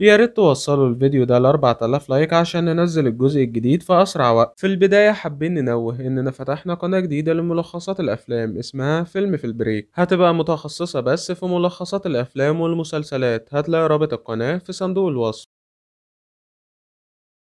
يا ريت توصلوا الفيديو ده ل 4000 لايك عشان ننزل الجزء الجديد في اسرع وقت في البدايه حابين ننوه اننا فتحنا قناه جديده لملخصات الافلام اسمها فيلم في البريك هتبقى متخصصه بس في ملخصات الافلام والمسلسلات هتلاقي رابط القناه في صندوق الوصف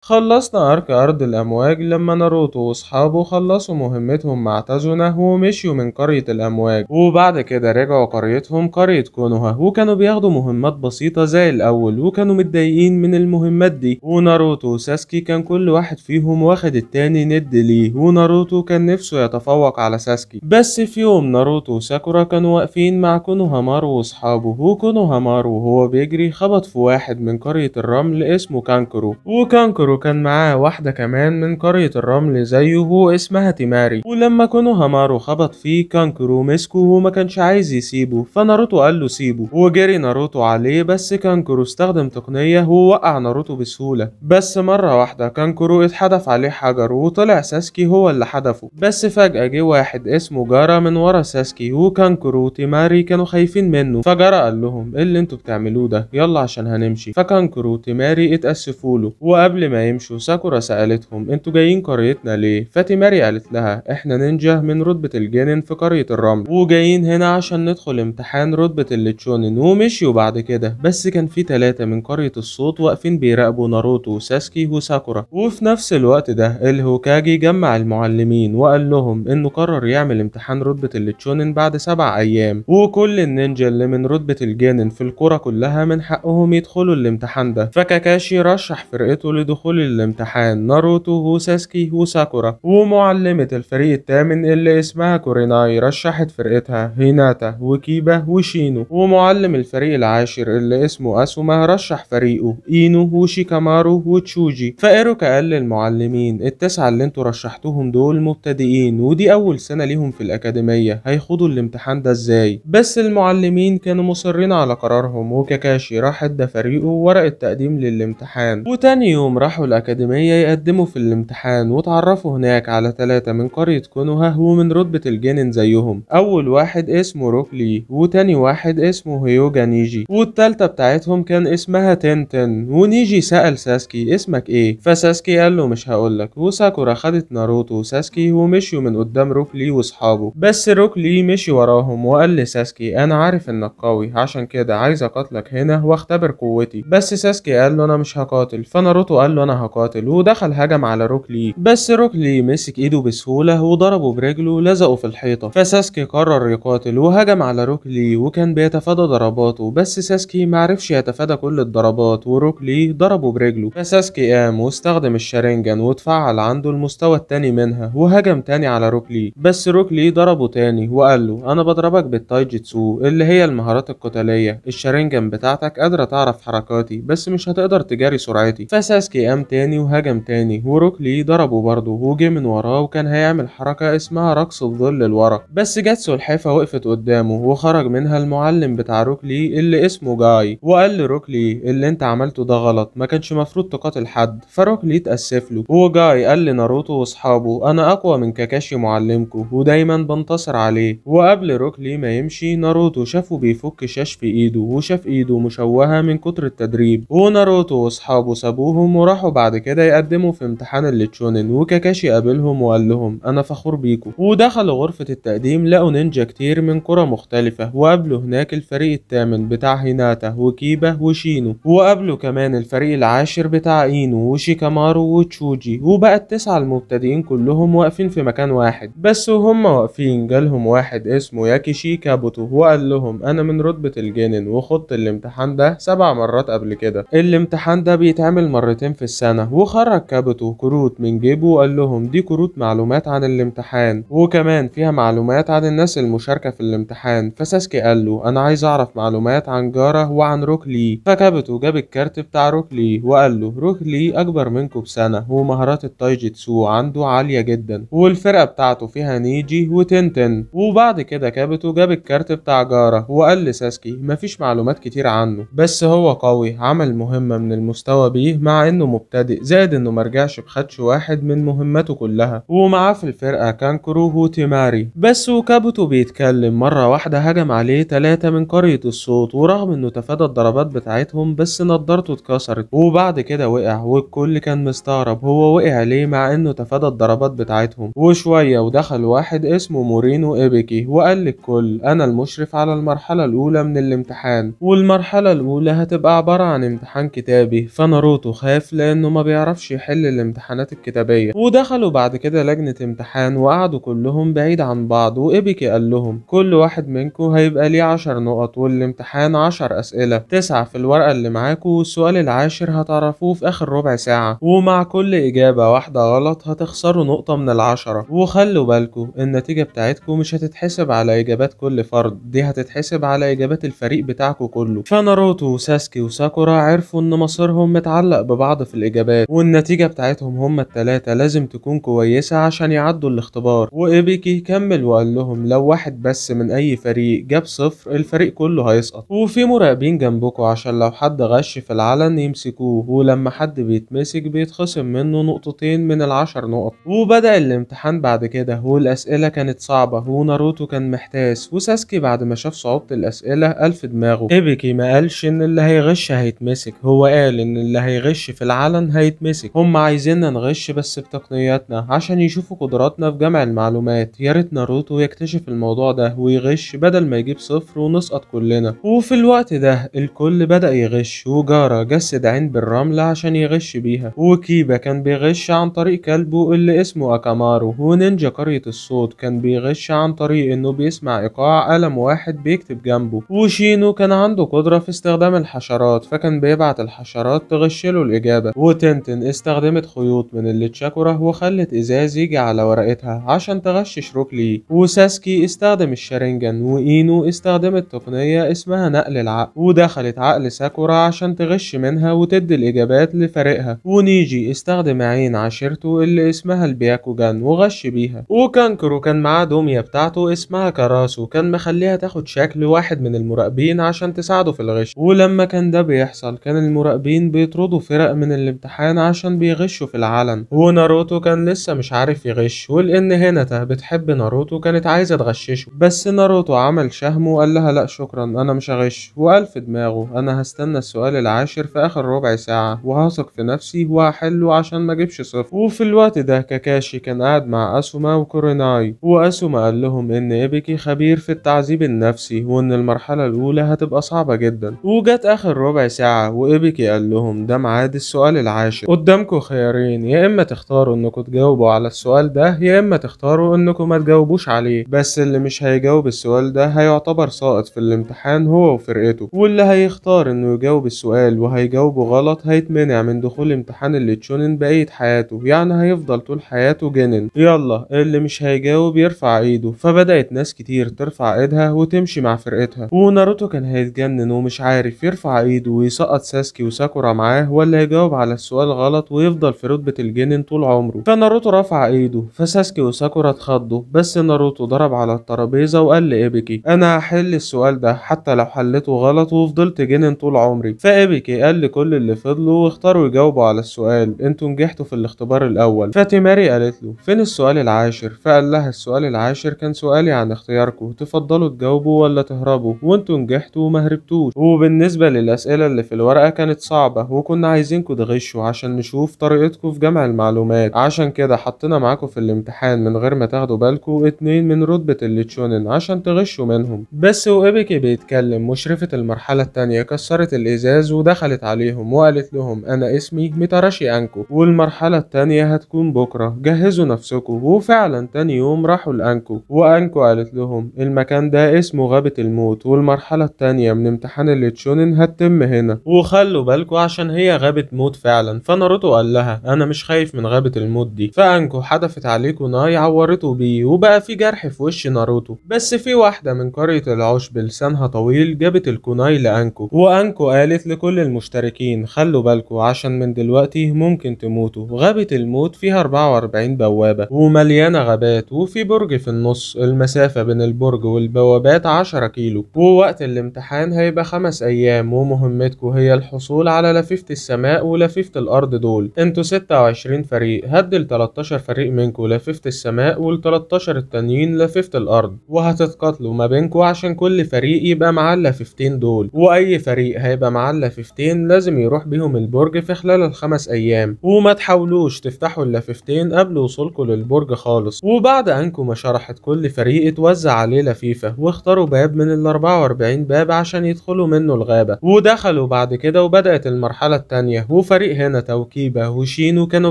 خلصنا أرك أرض الأمواج لما ناروتو وأصحابه خلصوا مهمتهم مع تازونا ومشيوا من قرية الأمواج وبعد كده رجعوا قريتهم قرية كونوها وكانوا بياخدوا مهمات بسيطة زي الأول وكانوا متضايقين من المهمات دي وناروتو وساسكي كان كل واحد فيهم واخد التاني ند ليه وناروتو كان نفسه يتفوق على ساسكي بس في يوم ناروتو وساكورا كانوا واقفين مع كونوهامارو وأصحابه وكونوهامارو وهو بيجري خبط في واحد من قرية الرمل اسمه كانكرو وكانكرو وكان معاه واحدة كمان من قرية الرمل زيه اسمها تيماري ولما كونو هامارو خبط فيه كان كانكرو مسكه وما كانش عايز يسيبه فناروتو قال له سيبه وجري ناروتو عليه بس كانكرو استخدم تقنية ووقع ناروتو بسهولة بس مرة واحدة كانكرو اتحدف عليه حجر وطلع ساسكي هو اللي حدفه بس فجأة جه واحد اسمه جارا من ورا ساسكي وكانكرو وتيماري كانوا خايفين منه فجارا قال لهم ايه اللي انتوا بتعملوه ده يلا عشان هنمشي فكانكرو وتيماري اتأسفوا له وقبل ما هيمشوا ساكورا سألتهم انتوا جايين قريتنا ليه فاتي ماري قالت لها احنا نينجا من رتبة الجنن في قرية الرمل وجايين هنا عشان ندخل امتحان رتبة الليتشونن ومشيوا بعد كده بس كان في تلاتة من قرية الصوت واقفين بيراقبوا ناروتو وساسكي وساكورا وفي نفس الوقت ده الهوكاجي جمع المعلمين وقال لهم انه قرر يعمل امتحان رتبة الليتشونن بعد سبع ايام وكل النينجا اللي من رتبة الجنن في الكرة كلها من حقهم يدخلوا الامتحان ده فكاكاشي رشح فرقته لدخول دخول الامتحان ناروتو وساسكي وساكورا ومعلمة الفريق الثامن اللي اسمها كوريناي رشحت فرقتها هيناتا وكيبا وشينو ومعلم الفريق العاشر اللي اسمه أسوما رشح فريقه إينو وشيكامارو وتشوجي فإيروكا قال للمعلمين التسعة اللي انتوا رشحتوهم دول مبتدئين ودي أول سنة ليهم في الأكاديمية هيخوضوا الامتحان ده ازاي بس المعلمين كانوا مصرين على قرارهم وكاكاشي راح ادى فريقه ورقة تقديم للامتحان وتاني يوم راحوا الأكاديمية يقدموا في الامتحان وتعرفوا هناك على تلاتة من قرية كونوها من رتبة الجنن زيهم أول واحد اسمه روكلي وتاني واحد اسمه هيوجا نيجي والتالتة بتاعتهم كان اسمها تنتن ونيجي سأل ساسكي اسمك ايه فساسكي قال له مش هقولك وساكورا خدت ناروتو وساسكي ومشيوا من قدام روكلي واصحابه بس روكلي مشي وراهم وقال لساسكي انا عارف انك قوي عشان كده عايز اقاتلك هنا واختبر قوتي بس ساسكي قال له انا مش هقاتل فناروتو قال له انا هقاتل ودخل هجم على روكلي بس روكلي مسك ايده بسهوله وضربه برجله لزقه في الحيطه فساسكي قرر يقاتل وهجم على روكلي وكان بيتفادى ضرباته بس ساسكي معرفش يتفادى كل الضربات وروكلي ضربه برجله فساسكي قام واستخدم الشارينجان وتفعل عنده المستوى التاني منها وهجم تاني على روكلي بس روكلي ضربه تاني وقال له انا بضربك بالتايجيتسو اللي هي المهارات القتاليه الشارينجان بتاعتك قادره تعرف حركاتي بس مش هتقدر تجاري سرعتي فساسكي قام قدام تاني وهجم تاني وروكلي ضربه برضه وجه من وراه وكان هيعمل حركة اسمها رقص الظل لورا بس جت سلحفة وقفت قدامه وخرج منها المعلم بتاع روكلي اللي اسمه جاي وقال لروكلي اللي انت عملته ده غلط ما كانش مفروض تقاتل حد فروكلي اتأسف له وجاي قال لناروتو واصحابه انا اقوى من كاكاشي معلمكم ودايما بنتصر عليه وقبل روكلي ما يمشي ناروتو شافه بيفك شاش في ايده وشاف ايده مشوهة من كتر التدريب وناروتو واصحابه سابوهم وراحوا راحوا بعد كده يقدموا في امتحان التشونن وكاكاشي قابلهم وقال لهم انا فخور بيكو ودخلوا غرفة التقديم لقوا نينجا كتير من كرة مختلفة وقابلوا هناك الفريق الثامن بتاع هيناتا وكيبا وشينو وقابلوا كمان الفريق العاشر بتاع اينو وشيكامارو وتشوجي وبقى التسعة المبتدئين كلهم واقفين في مكان واحد بس وهم واقفين جالهم واحد اسمه ياكيشي كابوتو وقال لهم انا من رتبة الجنن وخدت الامتحان ده سبع مرات قبل كده الامتحان ده بيتعمل مرتين في السنة السنة وخرج كابته كروت من جيبه وقال لهم دي كروت معلومات عن الامتحان وكمان فيها معلومات عن الناس المشاركة في الامتحان فساسكي قال له أنا عايز أعرف معلومات عن جاره وعن روكلي فكابته جاب الكارت بتاع روكلي وقال له روكلي أكبر منكم بسنة ومهارات التايجيتسو عنده عالية جدا والفرقة بتاعته فيها نيجي وتنتن وبعد كده كابته جاب الكارت بتاع جاره وقال لساسكي مفيش معلومات كتير عنه بس هو قوي عمل مهمة من المستوى بيه مع إنه مبتدئ زائد انه مرجعش بخدش واحد من مهمته كلها ومعاه في الفرقة كانكرو تيماري بس وكابوتو بيتكلم مرة واحدة هجم عليه تلاتة من قرية الصوت ورغم انه تفادى الضربات بتاعتهم بس نضارته اتكسرت وبعد كده وقع والكل كان مستغرب هو وقع ليه مع انه تفادى الضربات بتاعتهم وشوية ودخل واحد اسمه مورينو ايبيكي وقال للكل انا المشرف على المرحلة الاولى من الامتحان والمرحلة الاولى هتبقى عبارة عن امتحان كتابي فناروتو خاف لان انه ما بيعرفش يحل الامتحانات الكتابية ودخلوا بعد كده لجنة امتحان وقعدوا كلهم بعيد عن بعض وإبيكي قال لهم كل واحد منكم هيبقى ليه عشر نقط والامتحان عشر أسئلة تسعة في الورقة اللي معاكم والسؤال العاشر هتعرفوه في آخر ربع ساعة ومع كل إجابة واحدة غلط هتخسروا نقطة من العشرة وخلوا بالكم النتيجة بتاعتكم مش هتتحسب على إجابات كل فرد دي هتتحسب على إجابات الفريق بتاعكم كله فناروتو وساسكي وساكورا عرفوا إن مصيرهم متعلق ببعض في الإجابات والنتيجة بتاعتهم هما التلاتة لازم تكون كويسة عشان يعدوا الاختبار وإيبيكي كمل وقال لهم لو واحد بس من أي فريق جاب صفر الفريق كله هيسقط وفي مراقبين جنبكوا عشان لو حد غش في العلن يمسكوه ولما حد بيتمسك بيتخصم منه نقطتين من العشر نقط وبدأ الامتحان بعد كده والأسئلة كانت صعبة وناروتو كان محتاس وساسكي بعد ما شاف صعوبة الأسئلة قال في دماغه إيبيكي ما قالش إن اللي هيغش هيتمسك هو قال إن اللي هيغش في العلن هيتمسك هم عايزيننا نغش بس بتقنياتنا عشان يشوفوا قدراتنا في جمع المعلومات يا ريت ناروتو يكتشف الموضوع ده ويغش بدل ما يجيب صفر ونسقط كلنا وفي الوقت ده الكل بدأ يغش وجارة جسد عين بالرملة عشان يغش بيها وكيبا كان بيغش عن طريق كلبه اللي اسمه أكامارو ونينجا قرية الصوت كان بيغش عن طريق انه بيسمع ايقاع قلم واحد بيكتب جنبه وشينو كان عنده قدرة في استخدام الحشرات فكان بيبعت الحشرات تغش له الإجابة وتنتن استخدمت خيوط من تشاكورا وخلت إزاز يجي على ورقتها عشان تغشش روكلي وساسكي استخدم الشارينجان وإينو استخدمت تقنية اسمها نقل العقل ودخلت عقل ساكورا عشان تغش منها وتدي الإجابات لفريقها ونيجي استخدم عين عشيرته اللي اسمها البياكوجان وغش بيها وكانكرو كان معاه دمية بتاعته اسمها كراسو كان مخليها تاخد شكل واحد من المراقبين عشان تساعده في الغش ولما كان ده بيحصل كان المراقبين بيطردوا فرق من اللي الامتحان عشان بيغشوا في العلن وناروتو كان لسه مش عارف يغش ولأن هيناتا بتحب ناروتو كانت عايزة تغششه بس ناروتو عمل شهم وقال لها لأ شكرا أنا مش هغش وقال في دماغه أنا هستنى السؤال العاشر في آخر ربع ساعة وهثق في نفسي وهحله عشان ما أجيبش صفر وفي الوقت ده كاكاشي كان قاعد مع أسوما وكوريناي وأسوما قال لهم إن إيبيكي خبير في التعذيب النفسي وإن المرحلة الأولى هتبقى صعبة جدا وجت آخر ربع ساعة وإيبيكي قال لهم ده ميعاد السؤال السؤال العاشر قدامكم خيارين يا اما تختاروا انكم تجاوبوا على السؤال ده يا اما تختاروا انكم ما تجاوبوش عليه بس اللي مش هيجاوب السؤال ده هيعتبر ساقط في الامتحان هو وفرقته واللي هيختار انه يجاوب السؤال وهيجاوبه غلط هيتمنع من دخول امتحان الليتشونن بقية حياته يعني هيفضل طول حياته جنن يلا اللي مش هيجاوب يرفع ايده فبدأت ناس كتير ترفع ايدها وتمشي مع فرقتها وناروتو كان هيتجنن ومش عارف يرفع ايده ويسقط ساسكي وساكورا معاه ولا يجاوب على على السؤال غلط ويفضل في رتبة الجنن طول عمره فناروتو رفع ايده فساسكي وساكورا اتخضوا بس ناروتو ضرب على الترابيزة وقال لإيبيكي أنا هحل السؤال ده حتى لو حلته غلط وفضلت جنن طول عمري فإيبيكي قال لكل اللي فضلوا واختاروا يجاوبوا على السؤال انتوا نجحتوا في الاختبار الأول فتيماري قالت له فين السؤال العاشر فقال لها السؤال العاشر كان سؤالي عن اختياركم تفضلوا تجاوبوا ولا تهربوا وانتوا نجحتوا وما هربتوش وبالنسبة للأسئلة اللي في الورقة كانت صعبة وكنا عايزينكم تغيروا تغشوا عشان نشوف طريقتكم في جمع المعلومات عشان كده حطينا معاكم في الامتحان من غير ما تاخدوا بالكم اتنين من رتبة التشونن عشان تغشوا منهم بس وابيكي بيتكلم مشرفة المرحلة التانية كسرت الإزاز ودخلت عليهم وقالت لهم أنا اسمي ميتاراشي أنكو والمرحلة التانية هتكون بكرة جهزوا نفسكم وفعلا تاني يوم راحوا لأنكو وأنكو قالت لهم المكان ده اسمه غابة الموت والمرحلة التانية من امتحان التشونن هتتم هنا وخلوا بالكم عشان هي غابة موت فعلا. فعلا فناروتو قال لها انا مش خايف من غابة الموت دي فانكو حدفت عليه كوناي عورته بيه وبقى في جرح في وش ناروتو بس في واحدة من قرية العشب لسانها طويل جابت الكوناي لانكو وانكو قالت لكل المشتركين خلوا بالكو عشان من دلوقتي ممكن تموتوا غابة الموت فيها 44 بوابة ومليانة غابات وفي برج في النص المسافة بين البرج والبوابات 10 كيلو ووقت الامتحان هيبقى خمس ايام ومهمتكو هي الحصول على لفيفة السماء ولفيفة لفيفة الأرض دول انتوا 26 فريق هد ال 13 فريق منكوا لفيفة السماء وال 13 التانيين لفيفة الأرض وهتتقاتلوا ما بينكوا عشان كل فريق يبقى معاه اللفيفتين دول وأي فريق هيبقى معاه اللفيفتين لازم يروح بيهم البرج في خلال الخمس أيام وما تحاولوش تفتحوا اللفيفتين قبل وصولكوا للبرج خالص وبعد أنكوا ما شرحت كل فريق اتوزع عليه لفيفة واختاروا باب من ال 44 باب عشان يدخلوا منه الغابة ودخلوا بعد كده وبدأت المرحلة التانية وفريق الفريق هنا توكيبة وشينو كانوا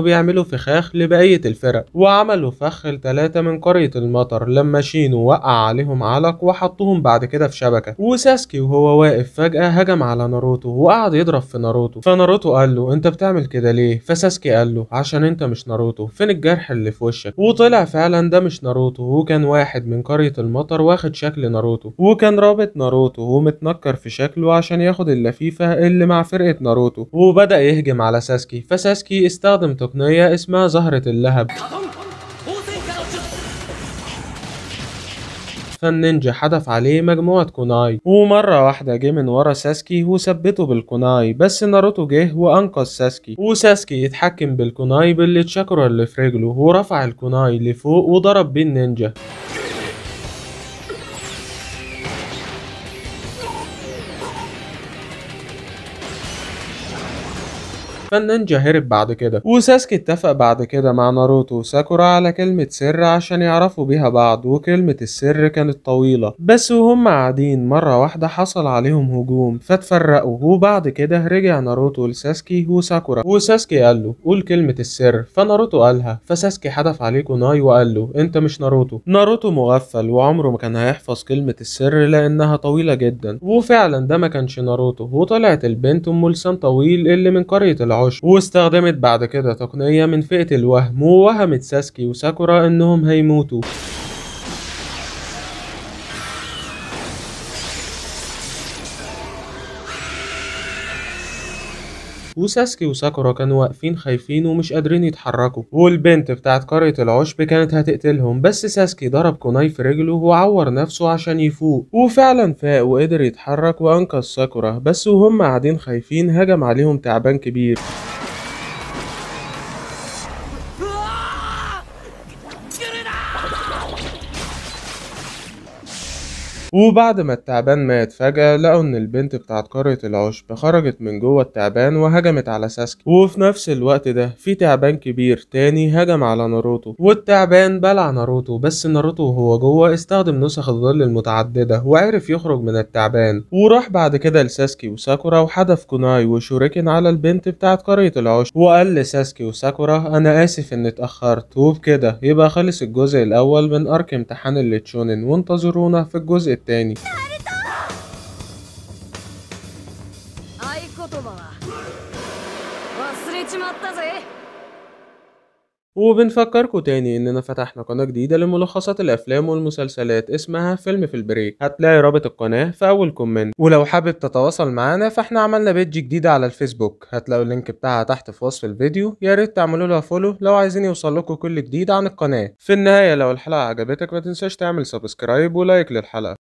بيعملوا فخاخ لبقية الفرق وعملوا فخ لتلاتة من قرية المطر لما شينو وقع عليهم علق وحطوهم بعد كده في شبكة وساسكي وهو واقف فجأة هجم على ناروتو وقعد يضرب في ناروتو فناروتو قال له انت بتعمل كده ليه فساسكي قال له عشان انت مش ناروتو فين الجرح اللي في وشك وطلع فعلا ده مش ناروتو وكان واحد من قرية المطر واخد شكل ناروتو وكان رابط ناروتو ومتنكر في شكله عشان ياخد اللفيفة اللي مع فرقة ناروتو وبدأ يهجم على ساسكي فساسكي استخدم تقنية اسمها زهرة اللهب فالنينجا حدف عليه مجموعة كوناي ومرة واحدة جه من ورا ساسكي وثبته بالكوناي بس ناروتو جه وأنقذ ساسكي وساسكي يتحكم بالكوناي بالتشاكرا اللي في رجله ورفع الكوناي لفوق وضرب بيه النينجا الفنان هرب بعد كده وساسكي اتفق بعد كده مع ناروتو وساكورا على كلمة سر عشان يعرفوا بيها بعض وكلمة السر كانت طويلة بس وهم قاعدين مرة واحدة حصل عليهم هجوم فاتفرقوا وبعد كده رجع ناروتو لساسكي وساكورا وساسكي قال له قول كلمة السر فناروتو قالها فساسكي حدف عليه كوناي وقال له انت مش ناروتو ناروتو مغفل وعمره ما كان هيحفظ كلمة السر لانها طويلة جدا وفعلا ده ما كانش ناروتو وطلعت البنت ام لسان طويل اللي من قرية العود الوحوش واستخدمت بعد كده تقنية من فئة الوهم ووهمت ساسكي وساكورا انهم هيموتوا وساسكي وساكورا كانوا واقفين خايفين ومش قادرين يتحركوا والبنت بتاعت قرية العشب كانت هتقتلهم بس ساسكي ضرب كوناي في رجله وعور نفسه عشان يفوق وفعلا فاق وقدر يتحرك وأنقذ ساكورا بس وهم قاعدين خايفين هجم عليهم تعبان كبير وبعد ما التعبان مات فجأة لقوا إن البنت بتاعت قرية العشب خرجت من جوه التعبان وهجمت على ساسكي وفي نفس الوقت ده في تعبان كبير تاني هجم على ناروتو والتعبان بلع ناروتو بس ناروتو وهو جوه استخدم نسخ الظل المتعددة وعرف يخرج من التعبان وراح بعد كده لساسكي وساكورا وحدف كوناي وشوريكن على البنت بتاعت قرية العشب وقال لساسكي وساكورا أنا آسف إني اتأخرت وبكده يبقى خلص الجزء الأول من أرك امتحان الليتشونن وانتظرونا في الجزء التاني وبنفكركم تاني اننا فتحنا قناة جديدة لملخصات الافلام والمسلسلات اسمها فيلم في البريك هتلاقي رابط القناة في اول كومنت ولو حابب تتواصل معانا فاحنا عملنا بيج جديدة على الفيسبوك هتلاقوا اللينك بتاعها تحت في وصف الفيديو يا ريت تعملوا لها فولو لو عايزين يوصل لكم كل جديد عن القناة في النهاية لو الحلقة عجبتك ما تنساش تعمل سبسكرايب ولايك للحلقة